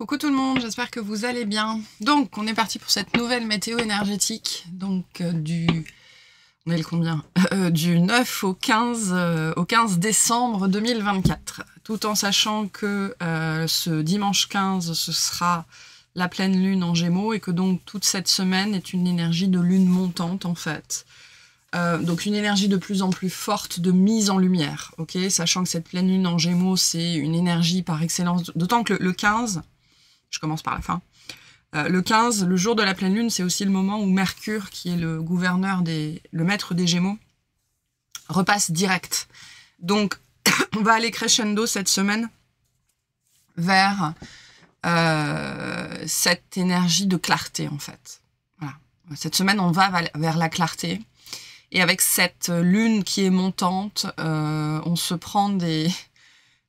Coucou tout le monde, j'espère que vous allez bien. Donc, on est parti pour cette nouvelle météo énergétique. Donc, euh, du. On est le combien euh, euh, Du 9 au 15, au 15 décembre 2024. Tout en sachant que ce dimanche 15, ce sera la pleine lune en gémeaux et que donc toute cette semaine est une énergie de lune montante en fait. donc une énergie de plus en plus forte de mise en lumière, ok Sachant que cette pleine lune en gémeaux, c'est une énergie par excellence, d'autant que le 15, je commence par la fin. Euh, le 15, le jour de la pleine lune, c'est aussi le moment où Mercure, qui est le gouverneur des, le maître des Gémeaux, repasse direct. Donc, on va aller crescendo cette semaine vers euh, cette énergie de clarté, en fait. Voilà. Cette semaine, on va vers la clarté. Et avec cette lune qui est montante, euh, on se prend des,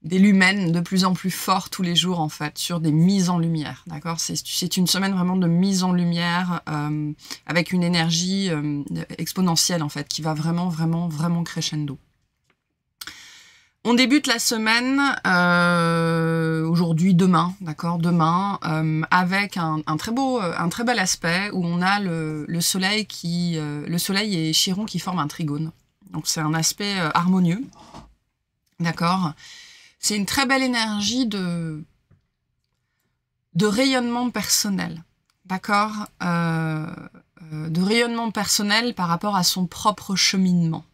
des lumens de plus en plus forts tous les jours, en fait, sur des mises en lumière. D'accord C'est une semaine vraiment de mise en lumière euh, avec une énergie euh, exponentielle, en fait, qui va vraiment, vraiment, vraiment crescendo. On débute la semaine euh, aujourd'hui, demain, d'accord, demain, avec un, un, très beau, un très bel aspect où on a le, le soleil qui, le soleil et Chiron qui forment un trigone. Donc c'est un aspect harmonieux, d'accord, c'est une très belle énergie de, de rayonnement personnel. D'accord euh, euh, De rayonnement personnel par rapport à son propre cheminement,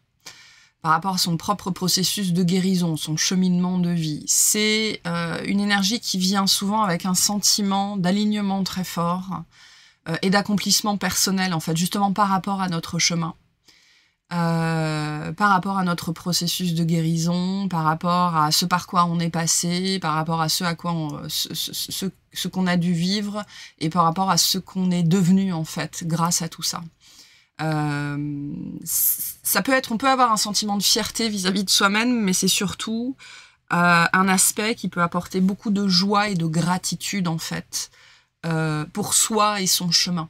par rapport à son propre processus de guérison, son cheminement de vie. C'est euh, une énergie qui vient souvent avec un sentiment d'alignement très fort et d'accomplissement personnel, en fait, justement par rapport à notre chemin. Euh, par rapport à notre processus de guérison, par rapport à ce par quoi on est passé, par rapport à ce à quoi on, ce, qu'on a dû vivre et par rapport à ce qu'on est devenu en fait grâce à tout ça. Euh, ça peut être, on peut avoir un sentiment de fierté vis-à-vis de soi-même, mais c'est surtout euh, un aspect qui peut apporter beaucoup de joie et de gratitude en fait pour soi et son chemin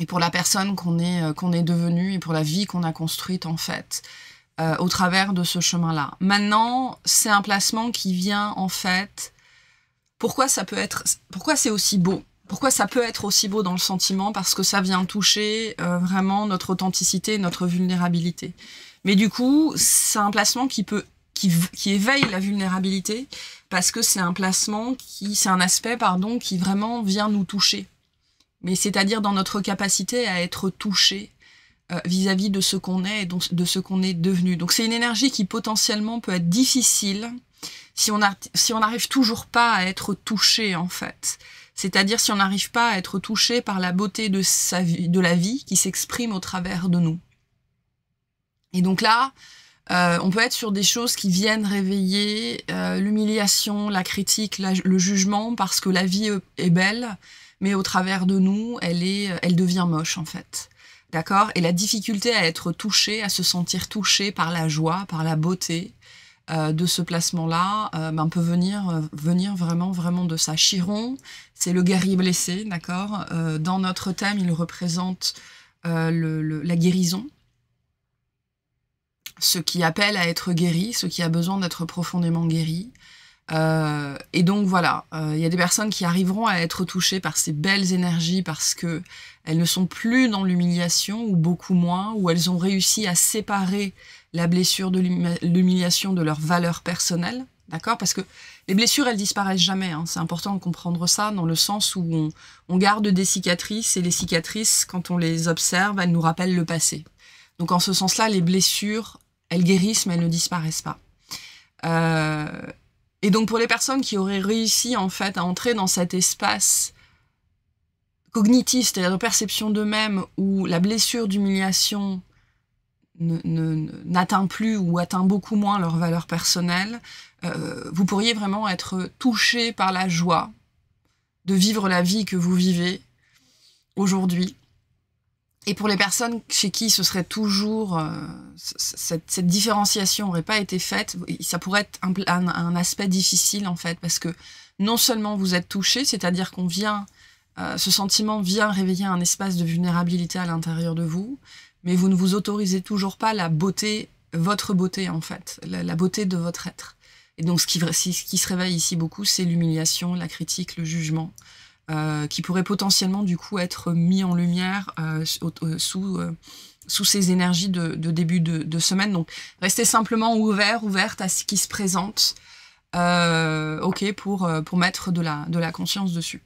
et pour la personne qu'on est, euh, qu'on est devenue, et pour la vie qu'on a construite en fait euh, au travers de ce chemin-là. Maintenant, c'est un placement qui vient en fait. Pourquoi ça peut être, pourquoi c'est aussi beau Pourquoi ça peut être aussi beau dans le sentiment Parce que ça vient toucher euh, vraiment notre authenticité, notre vulnérabilité. Mais du coup, c'est un placement qui peut qui, éveille la vulnérabilité parce que c'est un placement qui, c'est un aspect pardon qui vraiment vient nous toucher mais c'est-à-dire dans notre capacité à être touché euh, vis-à-vis de ce qu'on est et de ce qu'on est devenu. Donc c'est une énergie qui potentiellement peut être difficile si on si n'arrive toujours pas à être touché en fait. C'est-à-dire si on n'arrive pas à être touché par la beauté de, sa de la vie qui s'exprime au travers de nous. Et donc là, euh, on peut être sur des choses qui viennent réveiller euh, l'humiliation, la critique, le jugement, parce que la vie est belle, mais au travers de nous, elle, est, elle devient moche en fait. D'accord Et la difficulté à être touchée, à se sentir touchée par la joie, par la beauté euh, de ce placement-là, euh, ben, peut venir, euh, venir vraiment, vraiment de ça. Chiron, c'est le guerrier blessé, d'accord euh, Dans notre thème, il représente la guérison, ce qui appelle à être guéri, ce qui a besoin d'être profondément guéri. Euh, et donc voilà, euh, il y a des personnes qui arriveront à être touchées par ces belles énergies parce que elles ne sont plus dans l'humiliation ou beaucoup moins, ou elles ont réussi à séparer la blessure de l'humiliation de leur valeur personnelle, d'accord Parce que les blessures, elles disparaissent jamais. Hein. C'est important de comprendre ça dans le sens où on, on garde des cicatrices et les cicatrices, quand on les observe, elles nous rappellent le passé. Donc en ce sens-là, les blessures, elles guérissent mais elles ne disparaissent pas. Euh, et donc pour les personnes qui auraient réussi en fait à entrer dans cet espace cognitif, c'est-à-dire de perception d'eux-mêmes, où la blessure d'humiliation n'atteint plus ou atteint beaucoup moins leur valeur personnelle, euh, vous pourriez vraiment être touché par la joie de vivre la vie que vous vivez aujourd'hui et pour les personnes chez qui ce serait toujours euh, cette, différenciation n'aurait pas été faite, ça pourrait être un, aspect difficile en fait, parce que non seulement vous êtes touché, c'est-à-dire qu'on vient, euh, ce sentiment vient réveiller un espace de vulnérabilité à l'intérieur de vous, mais vous ne vous autorisez toujours pas la beauté, votre beauté en fait, la, beauté de votre être. Et donc ce ce qui se réveille ici beaucoup, c'est l'humiliation, la critique, le jugement. Euh, qui pourrait potentiellement du coup être mis en lumière euh, euh, sous, sous ces énergies de, début de, semaine. Donc restez simplement ouvert, ouverte à ce qui se présente, ok, pour, pour mettre de la, de la conscience dessus.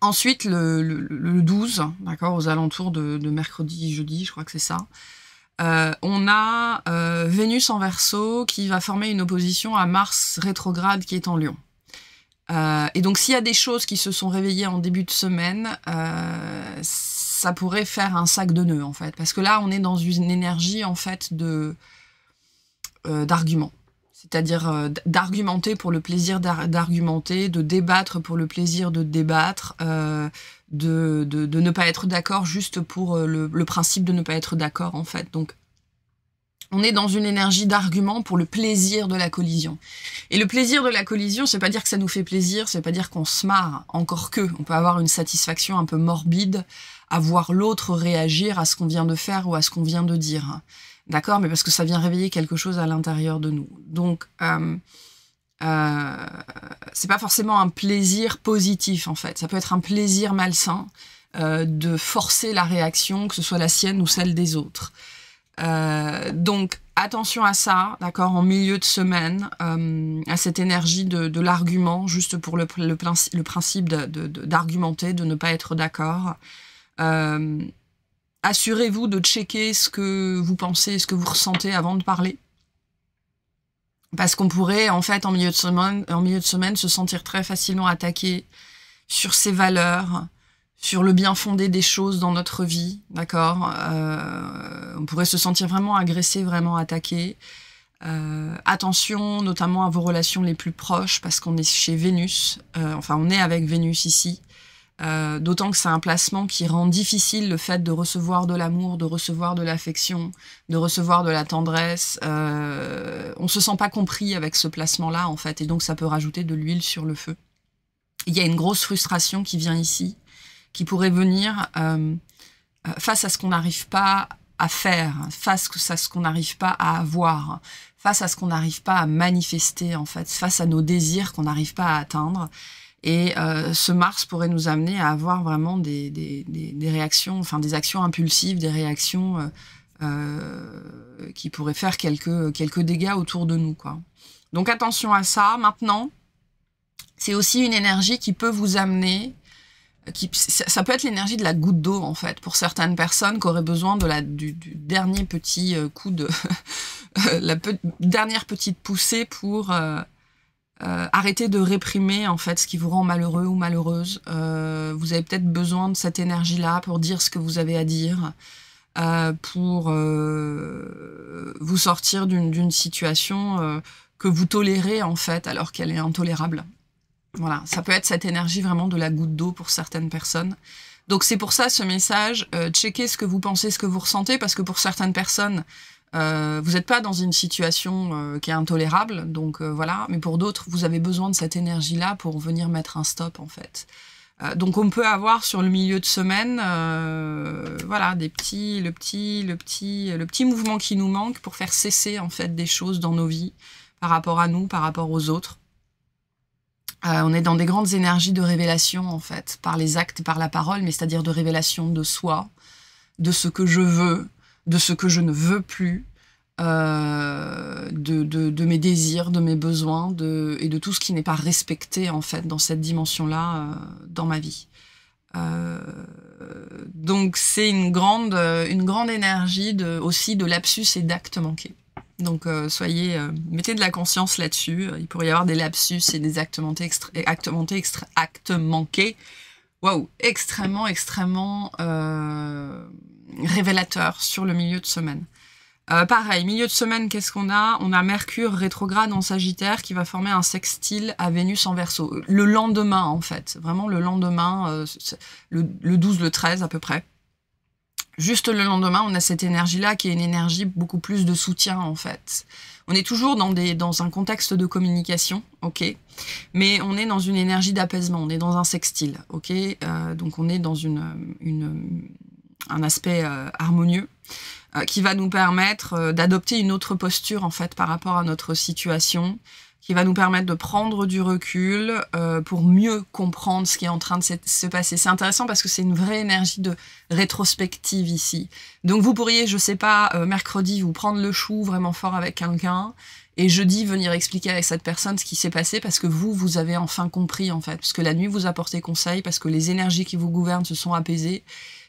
Ensuite, le, le, 12, d'accord, aux alentours de, de, mercredi, jeudi, je crois que c'est ça, on a Vénus en verso qui va former une opposition à Mars rétrograde qui est en Lyon. Euh, et donc, s'il y a des choses qui se sont réveillées en début de semaine, euh, ça pourrait faire un sac de nœuds, en fait. Parce que là, on est dans une énergie, en fait, de euh, d'arguments. C'est-à-dire d'argumenter pour le plaisir d'argumenter, de débattre pour le plaisir de débattre, de, ne pas être d'accord juste pour le, le principe de ne pas être d'accord, en fait. Donc, on est dans une énergie d'argument pour le plaisir de la collision. Et le plaisir de la collision, c'est pas dire que ça nous fait plaisir, c'est pas dire qu'on se marre, encore que. On peut avoir une satisfaction un peu morbide à voir l'autre réagir à ce qu'on vient de faire ou à ce qu'on vient de dire. D'accord Mais parce que ça vient réveiller quelque chose à l'intérieur de nous. Donc, euh, n'est euh, c'est pas forcément un plaisir positif, en fait. Ça peut être un plaisir malsain euh, de forcer la réaction, que ce soit la sienne ou celle des autres. Euh, donc attention à ça, d'accord, en milieu de semaine, euh, à cette énergie de, l'argument, juste pour le, le, principe d'argumenter, de, de, ne pas être d'accord. Euh, assurez-vous de checker ce que vous pensez, ce que vous ressentez avant de parler. Parce qu'on pourrait, en fait, en milieu, de semaine, en milieu de semaine, se sentir très facilement attaqué sur ses valeurs, sur le bien fondé des choses dans notre vie, d'accord euh, On pourrait se sentir vraiment agressé, vraiment attaqué. Euh, attention notamment à vos relations les plus proches parce qu'on est chez Vénus, euh, enfin on est avec Vénus ici. D'autant que c'est un placement qui rend difficile le fait de recevoir de l'amour, de recevoir de l'affection, de recevoir de la tendresse. on se sent pas compris avec ce placement-là en fait, et donc ça peut rajouter de l'huile sur le feu. Il y a une grosse frustration qui vient ici qui pourrait venir euh, euh, face à ce qu'on n'arrive pas à faire, face à ce qu'on n'arrive pas à avoir, face à ce qu'on n'arrive pas à manifester, en fait, face à nos désirs qu'on n'arrive pas à atteindre. Et euh, ce Mars pourrait nous amener à avoir vraiment des, réactions, enfin des actions impulsives, des réactions qui pourraient faire quelques, quelques dégâts autour de nous. Quoi. Donc attention à ça. Maintenant, c'est aussi une énergie qui peut vous amener ça peut être l'énergie de la goutte d'eau en fait pour certaines personnes qui auraient besoin de la du, dernier petit euh, coup de la dernière petite poussée pour euh, euh, arrêter de réprimer en fait ce qui vous rend malheureux ou malheureuse. vous avez peut-être besoin de cette énergie là pour dire ce que vous avez à dire, pour vous sortir d'une situation que vous tolérez en fait alors qu'elle est intolérable. Voilà, ça peut être cette énergie vraiment de la goutte d'eau pour certaines personnes. Donc c'est pour ça ce message, euh, checkez ce que vous pensez, ce que vous ressentez, parce que pour certaines personnes, euh, vous n'êtes pas dans une situation euh, qui est intolérable, donc euh, voilà, mais pour d'autres, vous avez besoin de cette énergie-là pour venir mettre un stop en fait. donc on peut avoir sur le milieu de semaine, voilà, des petits, le petit, le petit, le petit mouvement qui nous manque pour faire cesser en fait des choses dans nos vies par rapport à nous, par rapport aux autres. Euh, on est dans des grandes énergies de révélation, en fait, par les actes, par la parole, mais c'est-à-dire de révélation de soi, de ce que je veux, de ce que je ne veux plus, euh, de, mes désirs, de mes besoins, de, et de tout ce qui n'est pas respecté, en fait, dans cette dimension-là, euh, dans ma vie. donc c'est une grande, une grande énergie de, aussi de lapsus et d'actes manqués. Donc euh, soyez, euh, mettez de la conscience là-dessus. Euh, il pourrait y avoir des lapsus et des actes manqués, Waouh, extrêmement, extrêmement euh, sur le milieu de semaine. pareil, milieu de semaine, qu'est-ce qu'on a On a Mercure rétrograde en Sagittaire qui va former un sextile à Vénus en Verseau. Le lendemain, en fait. Vraiment le lendemain, le 12, le 13 à peu près juste le lendemain, on a cette énergie-là qui est une énergie beaucoup plus de soutien en fait. On est toujours dans, des, dans un contexte de communication, ok, mais on est dans une énergie d'apaisement, on est dans un sextile, ok, euh, donc on est dans une, une un aspect euh, harmonieux euh, qui va nous permettre d'adopter une autre posture en fait par rapport à notre situation, qui va nous permettre de prendre du recul euh, pour mieux comprendre ce qui est en train de se, passer. C'est intéressant parce que c'est une vraie énergie de rétrospective ici. Donc vous pourriez, je sais pas, euh, mercredi vous prendre le chou vraiment fort avec quelqu'un et jeudi venir expliquer avec cette personne ce qui s'est passé parce que vous vous avez enfin compris en fait, parce que la nuit vous a porté conseil, parce que les énergies qui vous gouvernent se sont apaisées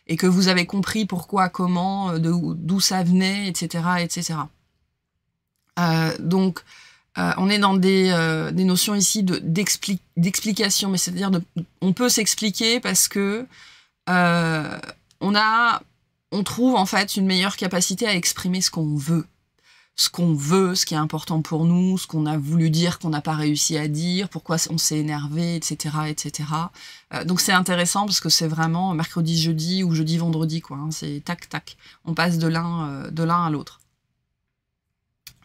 et que vous avez compris pourquoi, comment, euh, d'où ça venait, etc., etc. Euh, donc euh, on est dans des, euh, notions ici d'explication, mais c'est-à-dire on peut s'expliquer parce que euh, on a, on trouve en fait une meilleure capacité à exprimer ce qu'on veut, ce qu'on veut, ce qui est important pour nous, ce qu'on a voulu dire qu'on n'a pas réussi à dire, pourquoi on s'est énervé, etc., etc. donc c'est intéressant parce que c'est vraiment mercredi, jeudi ou jeudi, vendredi quoi. Hein. c'est tac tac, on passe de l'un de l'un à l'autre.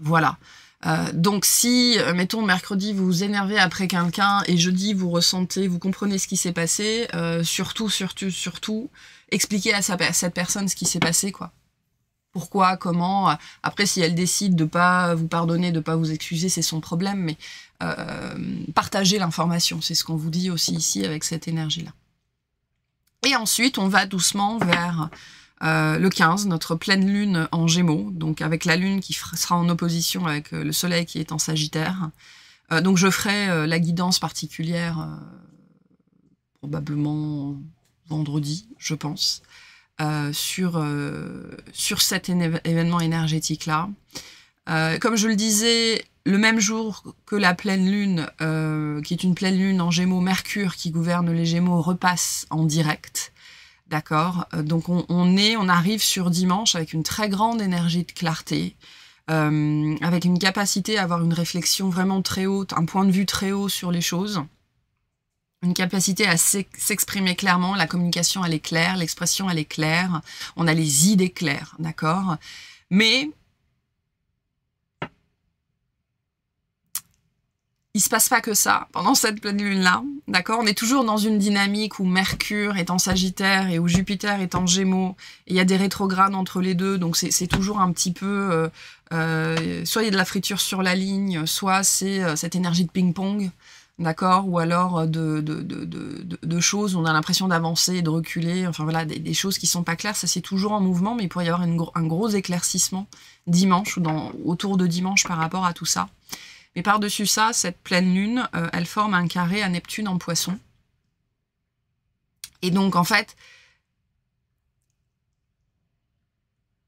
Voilà. Euh, donc si, euh, mettons, mercredi, vous vous énervez après quelqu'un et jeudi, vous ressentez, vous comprenez ce qui s'est passé, euh, surtout, surtout, surtout, expliquez à, cette personne ce qui s'est passé, quoi. Pourquoi, comment. Après, si elle décide de pas vous pardonner, de pas vous excuser, c'est son problème, mais euh, partagez l'information. C'est ce qu'on vous dit aussi ici avec cette énergie-là. Et ensuite, on va doucement vers euh, le 15, notre pleine lune en gémeaux, donc avec la lune qui sera en opposition avec euh, le soleil qui est en sagittaire. Euh, donc je ferai la guidance particulière probablement vendredi, je pense, sur, sur cet événement énergétique-là. comme je le disais, le même jour que la pleine lune, qui est une pleine lune en gémeaux, Mercure qui gouverne les gémeaux, repasse en direct. D'accord euh, Donc on, on, est, on arrive sur dimanche avec une très grande énergie de clarté, euh, avec une capacité à avoir une réflexion vraiment très haute, un point de vue très haut sur les choses, une capacité à s'exprimer clairement, la communication elle est claire, l'expression elle est claire, on a les idées claires, d'accord Mais il se passe pas que ça pendant cette pleine lune-là, d'accord On est toujours dans une dynamique où Mercure est en Sagittaire et où Jupiter est en Gémeaux, il y a des rétrogrades entre les deux, donc c'est toujours un petit peu... Euh, euh, soit il y a de la friture sur la ligne, soit c'est euh, cette énergie de ping-pong, d'accord Ou alors euh, de, choses où on a l'impression d'avancer, et de reculer, enfin voilà, des, choses qui sont pas claires, ça c'est toujours en mouvement, mais il pourrait y avoir un gros éclaircissement dimanche ou dans, autour de dimanche par rapport à tout ça. Et par-dessus ça, cette pleine lune, euh, elle forme un carré à Neptune en poisson. Et donc, en fait,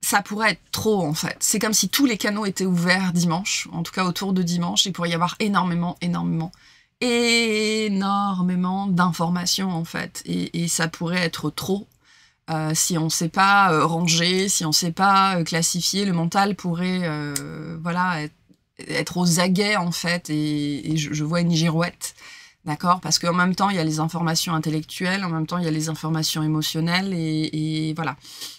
ça pourrait être trop, en fait. C'est comme si tous les canaux étaient ouverts dimanche, en tout cas autour de dimanche, il pourrait y avoir énormément, énormément, énormément d'informations, en fait. Et, ça pourrait être trop. Euh, si on ne sait pas euh, ranger, si on ne sait pas classifier, le mental pourrait voilà, être être aux aguets en fait et, je, vois une girouette. D'accord Parce qu'en même temps, il y a les informations intellectuelles, en même temps, il y a les informations émotionnelles, et, voilà.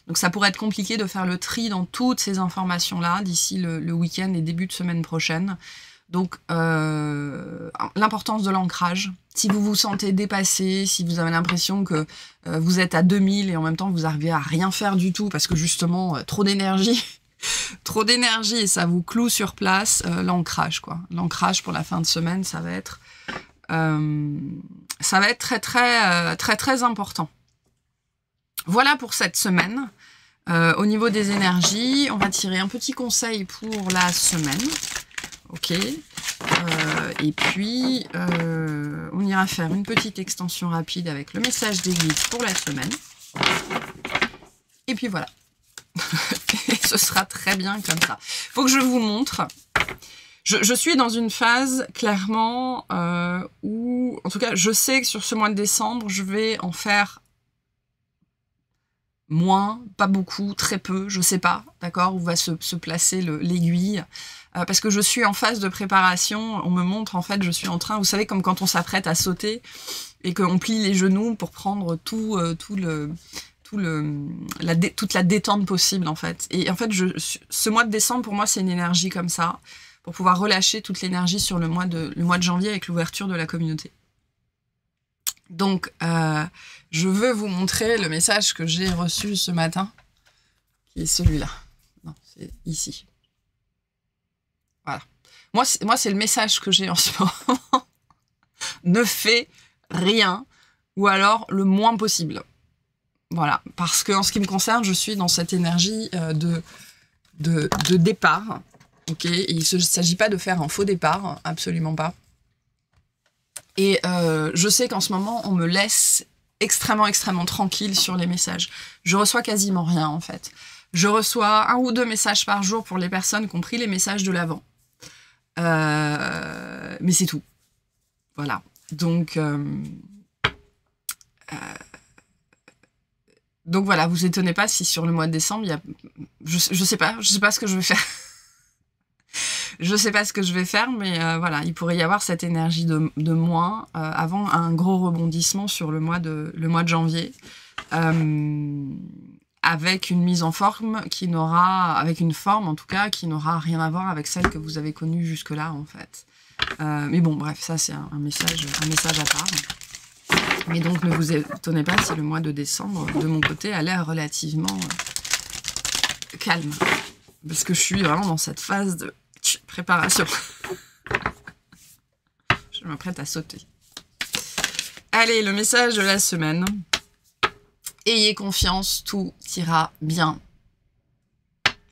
Donc ça pourrait être compliqué de faire le tri dans toutes ces informations-là d'ici le, week-end et début de semaine prochaine. Donc euh, l'importance de l'ancrage. Si vous vous sentez dépassé, si vous avez l'impression que euh, vous êtes à 2000 et en même temps vous arrivez à rien faire du tout parce que justement euh, trop d'énergie Trop d'énergie, ça vous cloue sur place. Euh, l'ancrage, quoi. L'ancrage pour la fin de semaine, ça va être, euh, ça va être très, très, euh, très, très important. Voilà pour cette semaine. au niveau des énergies, on va tirer un petit conseil pour la semaine. Ok. et puis, on ira faire une petite extension rapide avec le message des pour la semaine. Et puis voilà et ce sera très bien comme ça. Faut que je vous montre. Je, suis dans une phase clairement euh, où, en tout cas, je sais que sur ce mois de décembre, je vais en faire moins, pas beaucoup, très peu, je sais pas, d'accord, où va se, placer l'aiguille. Euh, parce que je suis en phase de préparation, on me montre en fait, je suis en train, vous savez, comme quand on s'apprête à sauter et qu'on plie les genoux pour prendre tout, euh, tout le, toute la détente possible, en fait. Et en fait, ce mois de décembre, pour moi, c'est une énergie comme ça, pour pouvoir relâcher toute l'énergie sur le mois, de, janvier avec l'ouverture de la communauté. Donc, euh, je veux vous montrer le message que j'ai reçu ce matin, qui est celui-là. Non, c'est ici. Voilà. Moi, c'est le message que j'ai en ce moment. ne fais rien, ou alors le moins possible. Voilà, parce que ce qui me concerne, je suis dans cette énergie euh, de, de, départ. Ok, il ne s'agit pas de faire un faux départ, absolument pas. Et euh, je sais qu'en ce moment, on me laisse extrêmement, extrêmement tranquille sur les messages. Je reçois quasiment rien, en fait. Je reçois un ou deux messages par jour pour les personnes qui ont les messages de l'avant. Euh, mais c'est tout. Voilà. Donc, donc voilà, vous étonnez pas si sur le mois de décembre, il y a... je, sais pas, je sais pas ce que je vais faire. je sais pas ce que je vais faire, mais euh, voilà, il pourrait y avoir cette énergie de, moins euh, avant un gros rebondissement sur le mois de, le mois de janvier. Euh, avec une mise en forme qui n'aura, avec une forme en tout cas, qui n'aura rien à voir avec celle que vous avez connue jusque-là en fait. mais bon, bref, ça c'est un, message, un message à part. Mais donc, ne vous étonnez pas si le mois de décembre, de mon côté, a l'air relativement euh, calme. Parce que je suis vraiment dans cette phase de préparation. je m'apprête à sauter. Allez, le message de la semaine. Ayez confiance, tout ira bien.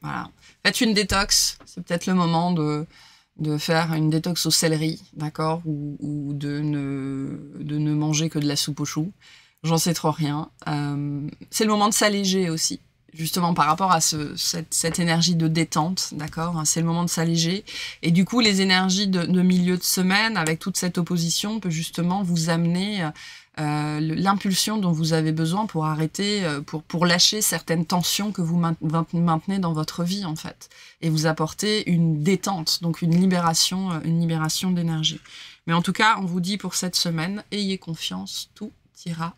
Voilà. Faites une détox. C'est peut-être le moment de de faire une détox au céleri, d'accord, ou, de, ne, de ne manger que de la soupe aux choux. J'en sais trop rien. Euh, c'est le moment de s'alléger aussi justement par rapport à cette, énergie de détente, d'accord hein, C'est le moment de s'alléger. Et du coup, les énergies de, de, milieu de semaine, avec toute cette opposition, peut justement vous amener euh, l'impulsion dont vous avez besoin pour arrêter, euh, pour, pour lâcher certaines tensions que vous maintenez dans votre vie, en fait. Et vous apporter une détente, donc une libération, euh, une libération d'énergie. Mais en tout cas, on vous dit pour cette semaine, ayez confiance, tout ira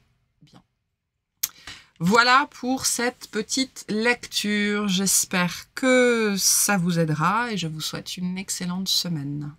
voilà pour cette petite lecture. J'espère que ça vous aidera et je vous souhaite une excellente semaine.